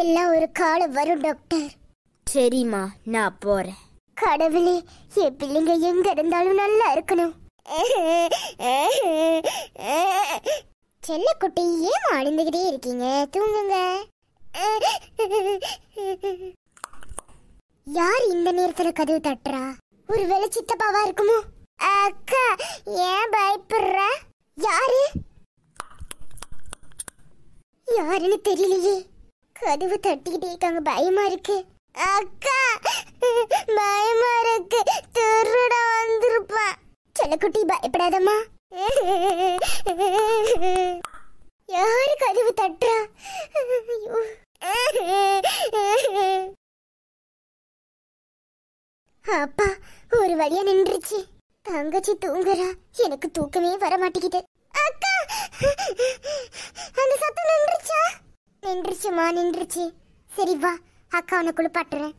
எல்லாம் ஒரு காலம் வரும் டாக்டர் சரிம்மா நான் போறேன் கடவுளே என் பிள்ளைங்க எங்க இருந்தாலும் நல்லா இருக்கணும் செல்லக்குட்டி ஏன் அழுந்துகிட்டே இருக்கீங்க தூங்குங்க யார் இந்த நேரத்துல கதவு தட்டுறா ஒருவேளை சித்தப்பாவா இருக்குமோ அக்கா ஏன் பயப்படுற யாரு யாருன்னு தெரியலையே கதவு தட்டிக்கிட்டே இருக்காங்க பயமா இருக்கு அக்கா பயமா இருக்கு திருட வந்திருப்பான் செல்லக்குட்டி பயப்படாதம்மா யாரு கதவு தட்டுறா அப்பா ஒரு வழியா நின்றுச்சு தங்கச்சி தூங்குறா எனக்கு தூக்கமே வர மாட்டேங்குது அக்கா நின்றுச்சுமா நின்றுச்சு சரி வா அக்கா உனக்குள்ள பாட்டுறேன்